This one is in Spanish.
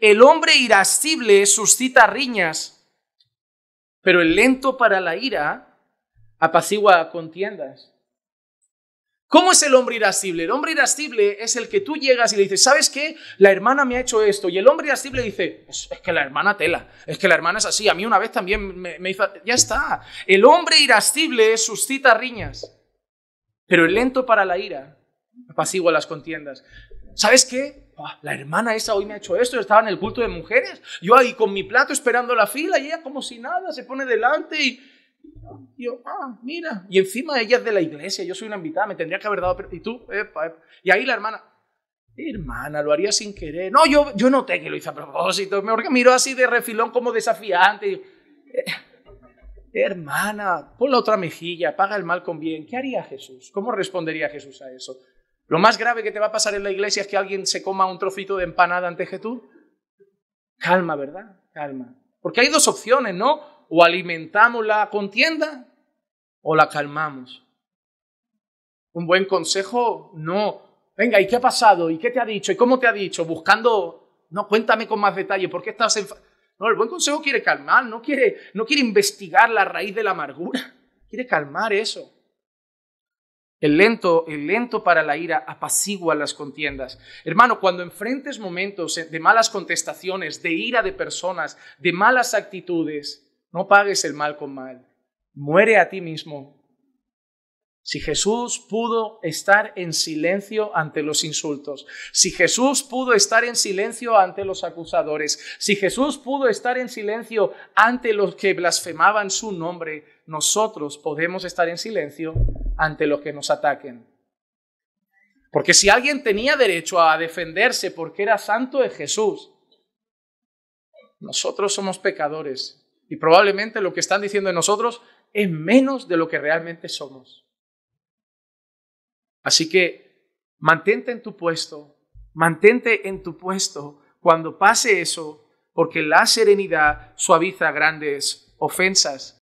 El hombre irascible suscita riñas, pero el lento para la ira apacigua contiendas. ¿Cómo es el hombre irascible? El hombre irascible es el que tú llegas y le dices, ¿sabes qué? La hermana me ha hecho esto. Y el hombre irascible dice, es, que la hermana tela, es que la hermana es así. A mí una vez también me, hizo... Ya está. El hombre irascible suscita riñas. Pero el lento para la ira a las contiendas. ¿Sabes qué? Ah, la hermana esa hoy me ha hecho esto, estaba en el culto de mujeres. Yo ahí con mi plato esperando la fila y ella como si nada se pone delante y... Y yo, ah, mira. Y encima ella es de la iglesia, yo soy una invitada, me tendría que haber dado. Y tú, Y ahí la hermana, hermana, lo haría sin querer. No, yo, yo noté que lo hice a propósito. Me miró así de refilón como desafiante. Eh, hermana, pon la otra mejilla, paga el mal con bien. ¿Qué haría Jesús? ¿Cómo respondería Jesús a eso? Lo más grave que te va a pasar en la iglesia es que alguien se coma un trocito de empanada ante tú Calma, ¿verdad? Calma. Porque hay dos opciones, ¿no? o alimentamos la contienda o la calmamos. Un buen consejo, no. Venga, ¿y qué ha pasado? ¿Y qué te ha dicho? ¿Y cómo te ha dicho? Buscando, no, cuéntame con más detalle, ¿por qué estás en... No, el buen consejo quiere calmar, no quiere, no quiere investigar la raíz de la amargura, quiere calmar eso. El lento, el lento para la ira apacigua las contiendas. Hermano, cuando enfrentes momentos de malas contestaciones, de ira de personas, de malas actitudes, no pagues el mal con mal. Muere a ti mismo. Si Jesús pudo estar en silencio ante los insultos, si Jesús pudo estar en silencio ante los acusadores, si Jesús pudo estar en silencio ante los que blasfemaban su nombre, nosotros podemos estar en silencio ante los que nos ataquen. Porque si alguien tenía derecho a defenderse porque era santo de Jesús. Nosotros somos pecadores y probablemente lo que están diciendo de nosotros es menos de lo que realmente somos. Así que mantente en tu puesto, mantente en tu puesto cuando pase eso, porque la serenidad suaviza grandes ofensas.